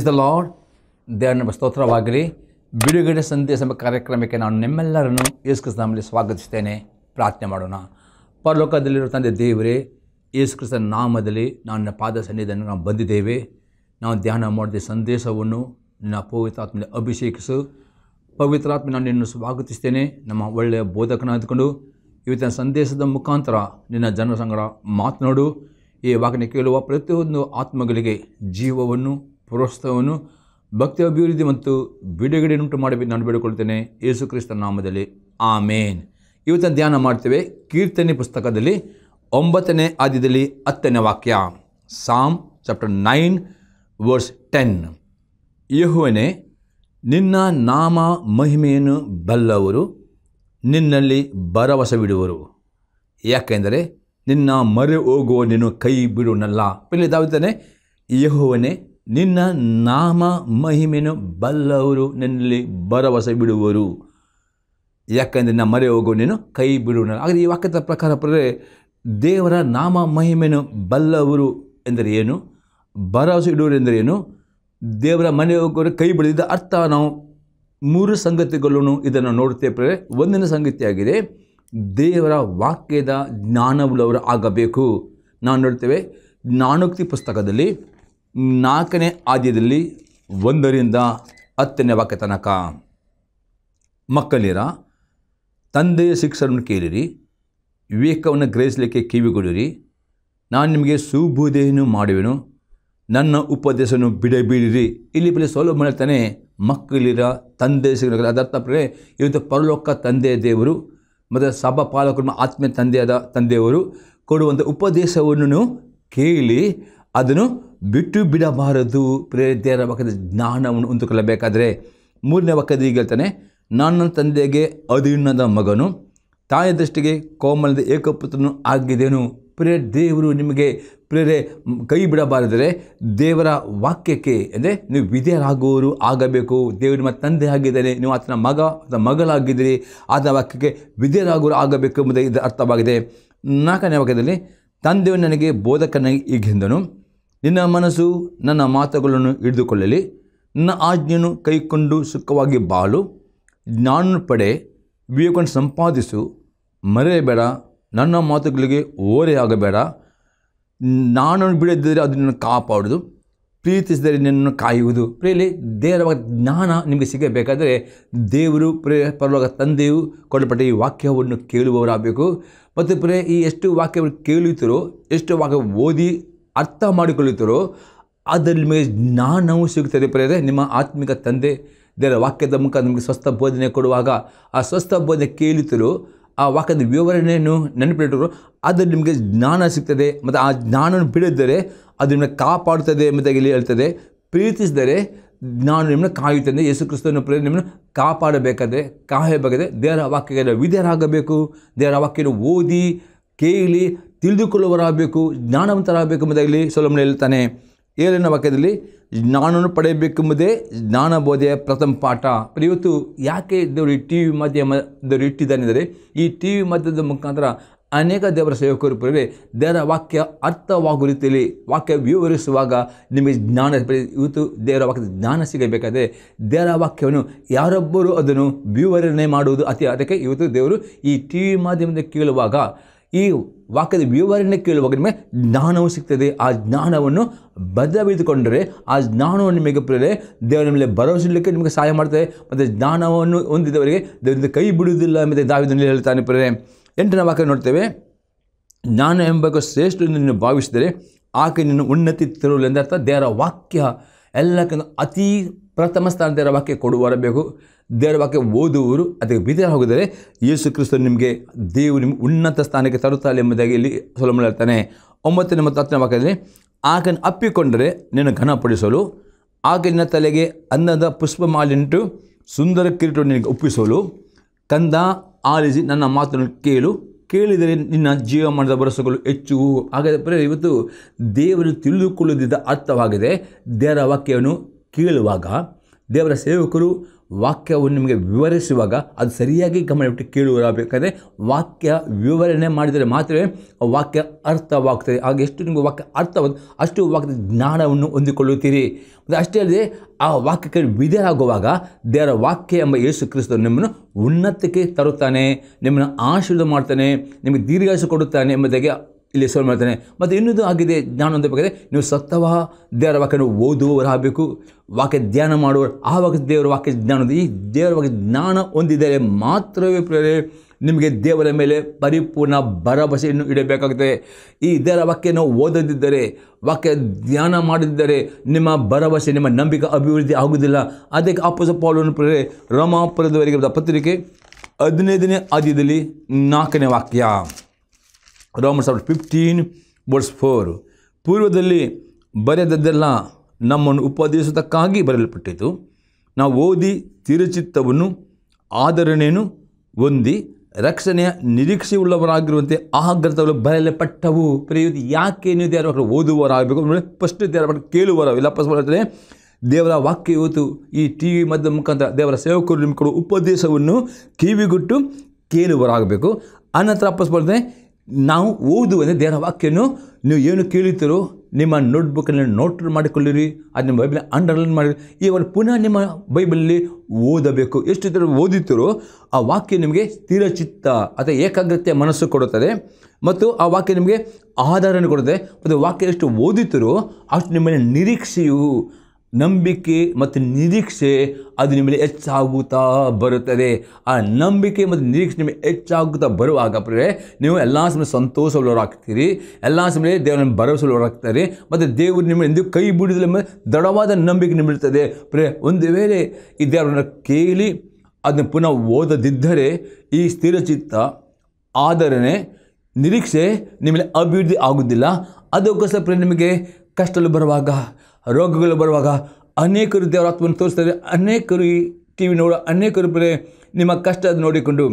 praise the lord ದೇವರ ಸ್ತೋತ್ರವಾಗಲಿ ಬಿಡುಗಡೆ ಸಂದೇಶ ಎಂಬ ಕಾರ್ಯಕ್ರಮಕ್ಕೆ ನಾನು ನಿಮ್ಮೆಲ್ಲರನ್ನು ಯೇಸುಕ್ರಿಸ್ತನಲ್ಲಿ ಸ್ವಾಗತಿಸ್ತೇನೆ ಪ್ರಾರ್ಥನೆ ಮಾಡೋಣ ಪರಲೋಕದಲ್ಲಿರುವ ತಂದೆ ದೇವರೇ ಯೇಸುಕ್ರಿಸ್ತನ ನಾಮದಲ್ಲಿ ನನ್ನ ಪಾದ ಸನ್ನಿಧಿಯನ್ನು ನಾವು ಬಂದಿದ್ದೇವೆ ನಾವು ಧ್ಯಾನ ಮಾಡಿದ ಸಂದೇಶವನ್ನು ನಿನ್ನ ಪವಿತ್ರಾತ್ಮನ ಅಭಿಷೇಕಿಸು ಪವಿತ್ರಾತ್ಮ ನಾನು ನಿನ್ನನ್ನು ಸ್ವಾಗತಿಸ್ತೇನೆ ನಮ್ಮ ಒಳ್ಳೆಯ ಬೋಧಕನಾದ್ಕೊಂಡು ಇವತ್ತಿನ ಸಂದೇಶದ ಮುಖಾಂತರ ನಿನ್ನ ಜನರ ಸಂಗಡ ಮಾತನಾಡು ಈ ವಾಕ್ಯ ಕೇಳುವ ಪ್ರತಿಯೊಂದು ಆತ್ಮಗಳಿಗೆ ಜೀವವನ್ನು ಪ್ರೋತ್ಸಾಹವನ್ನು ಭಕ್ತಿ ಅಭಿವೃದ್ಧಿ ಮತ್ತು ಬಿಡುಗಡೆಯನ್ನುಂಟು ಮಾಡಿ ನಾನು ಬೇಡಿಕೊಳ್ತೇನೆ ಯೇಸು ಕ್ರಿಸ್ತ ನಾಮದಲ್ಲಿ ಆಮೇನ್ ಇವತ್ತಿನ ಧ್ಯಾನ ಮಾಡ್ತೇವೆ ಕೀರ್ತನೆ ಪುಸ್ತಕದಲ್ಲಿ ಒಂಬತ್ತನೇ ಆದ್ಯದಲ್ಲಿ ಹತ್ತನೇ ವಾಕ್ಯ psalm chapter nine verse ten ಯಹುವನೇ ನಿನ್ನ ನಾಮ ಮಹಿಮೆಯನ್ನು ಬಲ್ಲವರು ನಿನ್ನಲ್ಲಿ ಭರವಸವಿಡುವರು ಯಾಕೆಂದರೆ ನಿನ್ನ ಮರೆ ಹೋಗುವ ನೀನು ಕೈ ಬಿಡುವನಲ್ಲ ಇಲ್ಲಿ ಯಹುವನೇ ನಿನ್ನ ನಾಮ ಮಹಿಮೆಯನ್ನು ಬಲ್ಲವರು ನಿನ್ನಲ್ಲಿ ಭರವಸೆ ಬಿಡುವರು ಯಾಕೆಂದರೆ ನಮ್ಮ ಮರೆ ಹೋಗೋ ನೀನು ಕೈ ಬಿಡುವ ಆದರೆ ಈ ವಾಕ್ಯದ ಪ್ರಕಾರ ಪ್ರೇ ದೇವರ ನಾಮ ಮಹಿಮೆಯನ್ನು ಬಲ್ಲವರು ಎಂದರೆ ಏನು ಭರವಸೆ ಇಡುವರು ಎಂದರೆ ಏನು ದೇವರ ಮನೆ ಹೋಗೋರು ಕೈ ಬಿಡಿದ ಅರ್ಥ ನಾವು ಮೂರು ಸಂಗತಿಗಳನ್ನು ಇದನ್ನು ನೋಡುತ್ತೇವೆ ಒಂದನೇ ಸಂಗತಿಯಾಗಿದೆ ದೇವರ ವಾಕ್ಯದ ಜ್ಞಾನವುಳ್ಳವರು ಆಗಬೇಕು ನಾವು ನೋಡ್ತೇವೆ ಜ್ಞಾನೋಕ್ತಿ ಪುಸ್ತಕದಲ್ಲಿ ನಾಲ್ಕನೇ ಆದ್ಯದಲ್ಲಿ ಒಂದರಿಂದ ಹತ್ತನೇ ವಾಕ್ಯ ತನಕ ಮಕ್ಕಳಿರ ತಂದೆಯ ಶಿಕ್ಷಣವನ್ನು ಕೇಳಿರಿ ವಿವೇಕವನ್ನು ಗ್ರಹಿಸಲಿಕ್ಕೆ ಕಿವಿಗೊಡಿರಿ ನಾನು ನಿಮಗೆ ಸುಬೋಧೆಯನ್ನು ಮಾಡುವೆನು ನನ್ನ ಉಪದೇಶವನ್ನು ಬಿಡಿರಿ ಇಲ್ಲಿ ಬೆಲೆ ಸೌಲಭ್ಯ ಮಾಡ್ತಾನೆ ಮಕ್ಕಳಿರ ತಂದೆ ಶಿಕ್ಷಣ ಅದರ್ಥ ಪ್ರೇ ಇವತ್ತು ಪರಲೋಕ ತಂದೆಯ ದೇವರು ಮತ್ತು ಸಭಾ ಪಾಲಕರು ಆತ್ಮೀಯ ತಂದೆಯಾದ ತಂದೆಯವರು ಕೊಡುವಂಥ ಉಪದೇಶವನ್ನು ಕೇಳಿ ಅದನ್ನು ಬಿಟ್ಟು ಬಿಡಬಾರದು ಪ್ರೇರಿತೆಯರ ವಾಕ್ಯದ ಜ್ಞಾನವನ್ನು ಹೊಂದಿಕೊಳ್ಳಬೇಕಾದರೆ ಮೂರನೇ ವಕದ ಈಗ ಹೇಳ್ತಾನೆ ನನ್ನ ತಂದೆಗೆ ಅಧೀನದ ಮಗನು ತಾಯಿಯ ದೃಷ್ಟಿಗೆ ಕೋಮಲದ ಏಕಪುತ್ರನು ಆಗಿದ್ದೇನು ಪ್ರೇ ದೇವರು ನಿಮಗೆ ಪ್ರೇರೆ ಕೈ ಬಿಡಬಾರದರೆ ದೇವರ ವಾಕ್ಯಕ್ಕೆ ಅಂದರೆ ನೀವು ವಿಧೇಯರಾಗುವವರು ಆಗಬೇಕು ದೇವರು ನಿಮ್ಮ ತಂದೆ ಆಗಿದ್ದಾನೆ ನೀವು ಆತನ ಮಗ ಅಥವಾ ಮಗಳಾಗಿದ್ದೀರಿ ಆತನ ವಾಕ್ಯಕ್ಕೆ ವಿಧೇಯರಾಗುವರು ಆಗಬೇಕು ಎಂಬುದೇ ಇದರ ಅರ್ಥವಾಗಿದೆ ನಾಲ್ಕನೇ ವಾಕ್ಯದಲ್ಲಿ ತಂದೆಯು ನನಗೆ ಬೋಧಕನಾಗಿ ಈಗಿಂದನು ನಿನ್ನ ಮನಸ್ಸು ನನ್ನ ಮಾತುಗಳನ್ನು ಹಿಡಿದುಕೊಳ್ಳಲಿ ನನ್ನ ಆಜ್ಞೆಯನ್ನು ಕೈಕೊಂಡು ಸುಖವಾಗಿ ಬಾಳು ಜ್ಞಾನ ಪಡೆ ವಿವೇಕವನ್ನು ಸಂಪಾದಿಸು ಮರೆಯಬೇಡ ನನ್ನ ಮಾತುಗಳಿಗೆ ಓರೆಯಾಗಬೇಡ ನಾನು ಬಿಡದಿದ್ದರೆ ಅದು ನಿನ್ನನ್ನು ಕಾಪಾಡೋದು ಪ್ರೀತಿಸಿದರೆ ನಿನ್ನನ್ನು ಕಾಯುವುದು ಪ್ರೇಲಿ ದೇವರ ಜ್ಞಾನ ನಿಮಗೆ ಸಿಗಬೇಕಾದರೆ ದೇವರು ಪ್ರೇ ಪರವಾಗ ತಂದೆಯು ಕೊಡಲ್ಪಟ್ಟ ಈ ವಾಕ್ಯವನ್ನು ಕೇಳುವವರಾಗಬೇಕು ಮತ್ತು ಪ್ರೇ ಈ ಎಷ್ಟು ವಾಕ್ಯವನ್ನು ಕೇಳುತ್ತಿರೋ ಎಷ್ಟು ವಾಕ್ಯ ಓದಿ ಅರ್ಥ ಮಾಡಿಕೊಳ್ಳುತ್ತರು ಅದರ ನಿಮಗೆ ಜ್ಞಾನವು ಸಿಗುತ್ತದೆ ಪ್ರೇರೆ ನಿಮ್ಮ ಆತ್ಮಿಕ ತಂದೆ ದೇವರ ವಾಕ್ಯದ ಮುಖ ನಿಮಗೆ ಸ್ವಸ್ಥ ಬೋಧನೆ ಕೊಡುವಾಗ ಆ ಸ್ವಸ್ಥ ಬೋಧನೆ ಕೇಳುತ್ತಲೂ ಆ ವಾಕ್ಯದ ವಿವರಣೆಯನ್ನು ನೆನಪಿಟ್ಟರು ಅದರಲ್ಲಿ ನಿಮಗೆ ಜ್ಞಾನ ಸಿಗ್ತದೆ ಮತ್ತು ಆ ಜ್ಞಾನವನ್ನು ಬಿಡಿದರೆ ಅದು ನಿಮ್ಮನ್ನು ಕಾಪಾಡುತ್ತದೆ ಎಂಬುದಾಗಿ ಹೇಳ್ತದೆ ಪ್ರೀತಿಸಿದರೆ ಜ್ಞಾನ ನಿಮ್ಮನ್ನು ಕಾಯುತ್ತದೆ ಯೇಸು ಕ್ರಿಸ್ತನ ಪ್ರೇರಣೆ ನಿಮ್ಮನ್ನು ಕಾಪಾಡಬೇಕಾದ್ರೆ ಕಾಯಬೇಕಾದ್ರೆ ದೇವರ ವಾಕ್ಯಗಳ ವಿಧೇಯರಾಗಬೇಕು ದೇವರ ವಾಕ್ಯನ ಓದಿ ಕೇಳಿ ತಿಳಿದುಕೊಳ್ಳುವರಾಗಬೇಕು ಜ್ಞಾನವಂತರಾಗಬೇಕೆಂಬುದಾಗಲಿ ಸೊಲಮನ ಹೇಳ್ತಾನೆ ಏಳನ ವಾಕ್ಯದಲ್ಲಿ ಜ್ಞಾನವನ್ನು ಪಡೆಯಬೇಕೆಂಬುದೇ ಜ್ಞಾನ ಬೋಧೆಯ ಪ್ರಥಮ ಪಾಠ ಇವತ್ತು ಯಾಕೆ ದೇವರು ಟಿ ವಿ ಮಾಧ್ಯಮದವರು ಅಂದರೆ ಈ ಟಿ ವಿ ಮಾಧ್ಯಮದ ಮುಖಾಂತರ ಅನೇಕ ದೇವರ ಸೇವಕರು ಬರಲಿ ದೇವರ ವಾಕ್ಯ ಅರ್ಥವಾಗುವ ರೀತಿಯಲ್ಲಿ ವಾಕ್ಯ ವಿವರಿಸುವಾಗ ನಿಮಗೆ ಜ್ಞಾನ ಇವತ್ತು ದೇವರ ವಾಕ್ಯದ ಜ್ಞಾನ ಸಿಗಬೇಕಾದರೆ ದೇವರ ವಾಕ್ಯವನ್ನು ಯಾರೊಬ್ಬರು ಅದನ್ನು ವಿವರಣೆ ಮಾಡುವುದು ಅತಿ ಅದಕ್ಕೆ ಇವತ್ತು ದೇವರು ಈ ಟಿ ವಿ ಮಾಧ್ಯಮದಿಂದ ಕೇಳುವಾಗ ಈ ವಾಕ್ಯದ ವಿವರಣೆ ಕೇಳುವಾಗ ನಿಮಗೆ ಜ್ಞಾನವು ಸಿಗ್ತದೆ ಆ ಜ್ಞಾನವನ್ನು ಬದಲಾಯಿಸಿಕೊಂಡರೆ ಆ ಜ್ಞಾನವನ್ನು ನಿಮಗೆ ಪ್ರೇರೆ ದೇವರ ಮೇಲೆ ಭರವಸೆಲಿಕ್ಕೆ ನಿಮಗೆ ಸಹಾಯ ಮಾಡ್ತದೆ ಮತ್ತು ಜ್ಞಾನವನ್ನು ಹೊಂದಿದವರಿಗೆ ದೇವರಿಂದ ಕೈ ಬಿಡುವುದಿಲ್ಲ ಮತ್ತು ದಾವಿದಲ್ಲಿ ಹೇಳ್ತಾನೆ ಪ್ರೇರೆ ಎಂಟನೇ ವಾಕ್ಯ ನೋಡ್ತೇವೆ ಜ್ಞಾನ ಎಂಬ ಶ್ರೇಷ್ಠ ಭಾವಿಸಿದರೆ ಆಕೆ ನಿನ್ನ ಉನ್ನತಿ ಎಂದರ್ಥ ದೇವರ ವಾಕ್ಯ ಎಲ್ಲಕ್ಕಿಂತ ಅತಿ ಪ್ರಥಮ ಸ್ಥಾನ ದೇವರ ವಾಕ್ಯ ಕೊಡುವರಬೇಕು ದೇವರ ವಾಕ್ಯ ಓದುವರು ಅದಕ್ಕೆ ಬಿದ್ದ ಹೋಗಿದರೆ ಯೇಸು ಕ್ರಿಸ್ತನು ನಿಮಗೆ ದೇವರು ನಿಮಗೆ ಉನ್ನತ ಸ್ಥಾನಕ್ಕೆ ತರುತ್ತಾರೆ ಎಂಬುದಾಗಿ ಇಲ್ಲಿ ಸೊಲಮನ ಹೇಳ್ತಾನೆ ಒಂಬತ್ತನೇ ಮತ್ತು ಹತ್ತನೇ ವಾಕ್ಯದಲ್ಲಿ ಆಕನ ಅಪ್ಪಿಕೊಂಡರೆ ನಿನ್ನ ಘನಪಡಿಸಲು ಆಗಿನ ತಲೆಗೆ ಅನ್ನದ ಪುಷ್ಪ ಮಾಲಿಂಟು ಸುಂದರ ಕಿರೀಟವನ್ನು ನಿನಗೆ ಒಪ್ಪಿಸಲು ಕಂದ ಆಲಿಸಿ ನನ್ನ ಮಾತನ್ನು ಕೇಳು ಕೇಳಿದರೆ ನಿನ್ನ ಜೀವಮಾನದ ಭರಸಗಳು ಹೆಚ್ಚು ಹಾಗಾದರೆ ಇವತ್ತು ದೇವರು ತಿಳಿದುಕೊಳ್ಳದಿದ್ದ ಅರ್ಥವಾಗಿದೆ ದೇವರ ವಾಕ್ಯವನ್ನು ಕೇಳುವಾಗ ದೇವರ ಸೇವಕರು ವಾಕ್ಯವನ್ನು ನಿಮಗೆ ವಿವರಿಸುವಾಗ ಅದು ಸರಿಯಾಗಿ ಗಮನವಿಟ್ಟು ಕೇಳುವರಾಗಬೇಕಾದ್ರೆ ವಾಕ್ಯ ವಿವರಣೆ ಮಾಡಿದರೆ ಮಾತ್ರವೇ ವಾಕ್ಯ ಅರ್ಥವಾಗ್ತದೆ ಆಗ ಎಷ್ಟು ನಿಮಗೆ ವಾಕ್ಯ ಅರ್ಥವಾದ ಅಷ್ಟು ವಾಕ್ಯದ ಜ್ಞಾನವನ್ನು ಹೊಂದಿಕೊಳ್ಳುತ್ತೀರಿ ಮತ್ತು ಅಷ್ಟೇ ಅಲ್ಲದೆ ಆ ವಾಕ್ಯಕ್ಕೆ ವಿಧೆಯಾಗುವಾಗ ದೇವರ ವಾಕ್ಯ ಎಂಬ ಯೇಸು ಕ್ರಿಸ್ತ ನಿಮ್ಮನ್ನು ಉನ್ನತಕ್ಕೆ ತರುತ್ತಾನೆ ನಿಮ್ಮನ್ನು ಆಶೀರ್ವಾದ ಮಾಡ್ತಾನೆ ನಿಮಗೆ ದೀರ್ಘಾಸು ಕೊಡುತ್ತಾನೆ ಎಂಬುದಾಗಿ ಇಲ್ಲಿ ಸೋಲ್ ಮಾಡ್ತಾನೆ ಮತ್ತು ಇನ್ನೊಂದು ಆಗಿದೆ ಜ್ಞಾನ ಅಂತ ಬೇಕಾದರೆ ನೀವು ಸತ್ತವ ದೇವರ ವಾಕ್ಯನ ಓದುವವರಾಗಬೇಕು ವಾಕ್ಯ ಧ್ಯಾನ ಮಾಡುವವರು ಆ ವಾಕ್ಯ ದೇವರ ವಾಕ್ಯ ಜ್ಞಾನ ಈ ದೇವರ ವಾಕ್ಯ ಜ್ಞಾನ ಹೊಂದಿದರೆ ಮಾತ್ರವೇ ಪ್ರೇರೆ ನಿಮಗೆ ದೇವರ ಮೇಲೆ ಪರಿಪೂರ್ಣ ಭರವಸೆಯನ್ನು ಇಡಬೇಕಾಗುತ್ತದೆ ಈ ದೇವರ ವಾಕ್ಯನ ಓದದಿದ್ದರೆ ವಾಕ್ಯ ಧ್ಯಾನ ಮಾಡದಿದ್ದರೆ ನಿಮ್ಮ ಭರವಸೆ ನಿಮ್ಮ ನಂಬಿಕೆ ಅಭಿವೃದ್ಧಿ ಆಗುವುದಿಲ್ಲ ಅದಕ್ಕೆ ಅಪ್ಪಸ ಪಾಲನ್ನು ಪ್ರೇರೆ ರಮಾಪುರದವರೆಗೆ ಪತ್ರಿಕೆ ಹದಿನೈದನೇ ಆದ್ಯದಲ್ಲಿ ನಾಲ್ಕನೇ ವಾಕ್ಯ Roman chapter fifteen verse four ಪೂರ್ವದಲ್ಲಿ ಬರೆದದ್ದೆಲ್ಲ ನಮ್ಮನ್ನು ಉಪದೇಶದಕ್ಕಾಗಿ ಬರೆಯಲ್ಪಟ್ಟಿತು ನಾವು ಓದಿ ತಿರುಚಿತ್ತವನ್ನು ಆಧರಣೆಯನ್ನು ಹೊಂದಿ ರಕ್ಷಣೆಯ ನಿರೀಕ್ಷೆ ಉಳ್ಳವರಾಗಿರುವಂತೆ ಆ ಗ್ರಂಥಗಳು ಬರೆಯಲ್ಪಟ್ಟವು ಯಾಕೆ ನೀವು ಯಾರು ಓದುವವರಾಗಬೇಕು ಅಂದರೆ ಫಸ್ಟ್ ದೇವರ ಕೇಳುವರ ಇಲ್ಲ ಫಸ್ಟ್ ದೇವರ ವಾಕ್ಯ ಇವತ್ತು ಈ ಟಿ ವಿ ಮಧ್ಯದ ಮುಖಾಂತರ ದೇವರ ಸೇವಕರು ನಿಮ್ಮ ಕೊಡುವ ಉಪದೇಶವನ್ನು ಕಿವಿಗುಟ್ಟು ಕೇಳುವರಾಗಬೇಕು ಅನಂತರ ವಾಪಸ್ ಬರ್ತದೆ ನಾವು ಓದುವಂದರೆ ದೇವರ ವಾಕ್ಯನು ನೀವು ಏನು ಕೇಳುತ್ತೀರೋ ನಿಮ್ಮ ನೋಟ್ ನೋಟ್ ಮಾಡಿಕೊಳ್ಳಿರಿ ಅದು ನಿಮ್ಮ ಬೈಬಲ್ ಅಂಡರ್ಲೈನ್ ಮಾಡಿ ಒಂದು ಪುನಃ ನಿಮ್ಮ ಬೈಬಲಲ್ಲಿ ಓದಬೇಕು ಎಷ್ಟು ಜನ ಓದುತ್ತೀರೋ ಆ ವಾಕ್ಯ ನಿಮಗೆ ಸ್ಥಿರಚಿತ್ತ ಅಥವಾ ಏಕಾಗ್ರತೆ ಮನಸ್ಸು ಕೊಡುತ್ತದೆ ಮತ್ತು ಆ ವಾಕ್ಯ ನಿಮಗೆ ಆಧಾರನ ಕೊಡುತ್ತದೆ ಮತ್ತು ವಾಕ್ಯ ಎಷ್ಟು ಓದಿತರು ಅಷ್ಟು ನಿಮ್ಮಲ್ಲಿ ನಿರೀಕ್ಷೆಯು ನಂಬಿಕೆ ಮತ್ತು ನಿರೀಕ್ಷೆ ಅದು ನಿಮಗೆ ಹೆಚ್ಚಾಗುತ್ತಾ ಬರುತ್ತದೆ ಆ ನಂಬಿಕೆ ಮತ್ತು ನಿರೀಕ್ಷೆ ನಿಮಗೆ ಹೆಚ್ಚಾಗುತ್ತಾ ಬರುವಾಗ ಪ್ರೇ ನೀವು ಎಲ್ಲ ಸಮಯ ಸಂತೋಷವುಳ್ಳವರಾಗ್ತೀರಿ ಎಲ್ಲ ಸಮಯ ದೇವರನ್ನು ಭರವಸೆಯುಳ್ಳವರಾಗ್ತಾರೆ ಮತ್ತು ದೇವರು ನಿಮ್ಮ ಎಂದು ಕೈ ಬಿಡಿದ ದೃಢವಾದ ನಂಬಿಕೆ ನಿಮಿರ್ತದೆ ಪ್ರೇ ಒಂದು ವೇಳೆ ಈ ದೇವರನ್ನು ಕೇಳಿ ಅದನ್ನು ಪುನಃ ಓದದಿದ್ದರೆ ಈ ಸ್ಥಿರಚಿತ್ತ ಆದರೆ ನಿರೀಕ್ಷೆ ನಿಮ್ಮಲ್ಲಿ ಅಭಿವೃದ್ಧಿ ಆಗುವುದಿಲ್ಲ ಅದಕ್ಕೋಸ್ಕರ ನಿಮಗೆ ಕಷ್ಟಲು ಬರುವಾಗ ರೋಗಗಳು ಬರುವಾಗ ಅನೇಕರು ದೇವರಾತ್ಮನ ತೋರಿಸ್ತಾರೆ ಅನೇಕರು ಈ ಟಿ ವಿ ನೋಡೋ ಅನೇಕರು ಬರೀ ನಿಮ್ಮ ಕಷ್ಟ ನೋಡಿಕೊಂಡು